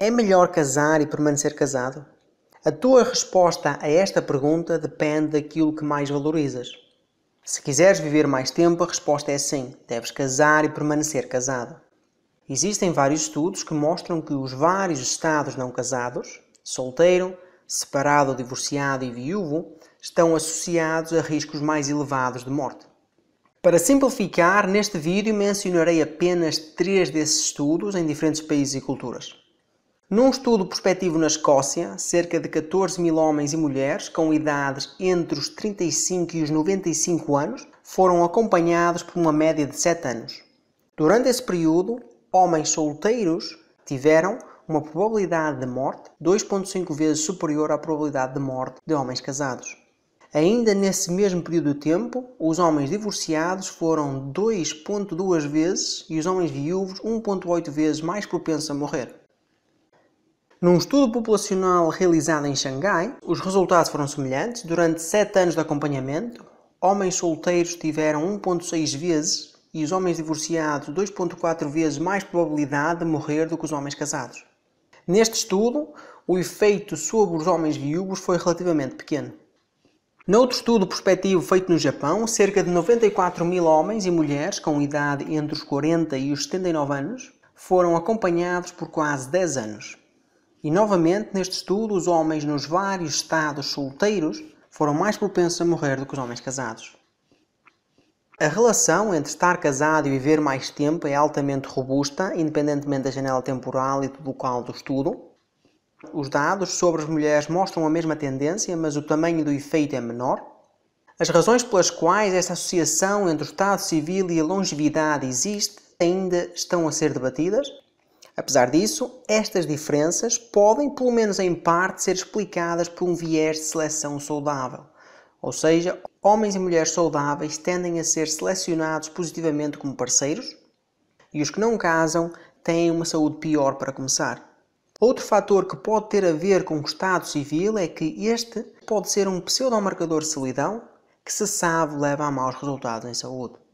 É melhor casar e permanecer casado? A tua resposta a esta pergunta depende daquilo que mais valorizas. Se quiseres viver mais tempo, a resposta é sim, deves casar e permanecer casado. Existem vários estudos que mostram que os vários estados não casados, solteiro, separado, divorciado e viúvo, estão associados a riscos mais elevados de morte. Para simplificar, neste vídeo mencionarei apenas três desses estudos em diferentes países e culturas. Num estudo prospectivo na Escócia, cerca de 14 mil homens e mulheres com idades entre os 35 e os 95 anos foram acompanhados por uma média de 7 anos. Durante esse período, homens solteiros tiveram uma probabilidade de morte 2,5 vezes superior à probabilidade de morte de homens casados. Ainda nesse mesmo período de tempo, os homens divorciados foram 2,2 vezes e os homens viúvos 1,8 vezes mais propensos a morrer. Num estudo populacional realizado em Xangai, os resultados foram semelhantes. Durante 7 anos de acompanhamento, homens solteiros tiveram 1,6 vezes e os homens divorciados 2,4 vezes mais probabilidade de morrer do que os homens casados. Neste estudo, o efeito sobre os homens viúvos foi relativamente pequeno. Noutro estudo prospectivo feito no Japão, cerca de 94 mil homens e mulheres com idade entre os 40 e os 79 anos foram acompanhados por quase 10 anos. E novamente, neste estudo, os homens nos vários estados solteiros foram mais propensos a morrer do que os homens casados. A relação entre estar casado e viver mais tempo é altamente robusta, independentemente da janela temporal e do local do estudo. Os dados sobre as mulheres mostram a mesma tendência, mas o tamanho do efeito é menor. As razões pelas quais esta associação entre o Estado civil e a longevidade existe ainda estão a ser debatidas, Apesar disso, estas diferenças podem, pelo menos em parte, ser explicadas por um viés de seleção saudável. Ou seja, homens e mulheres saudáveis tendem a ser selecionados positivamente como parceiros e os que não casam têm uma saúde pior para começar. Outro fator que pode ter a ver com o Estado civil é que este pode ser um pseudomarcador de solidão que se sabe leva a maus resultados em saúde.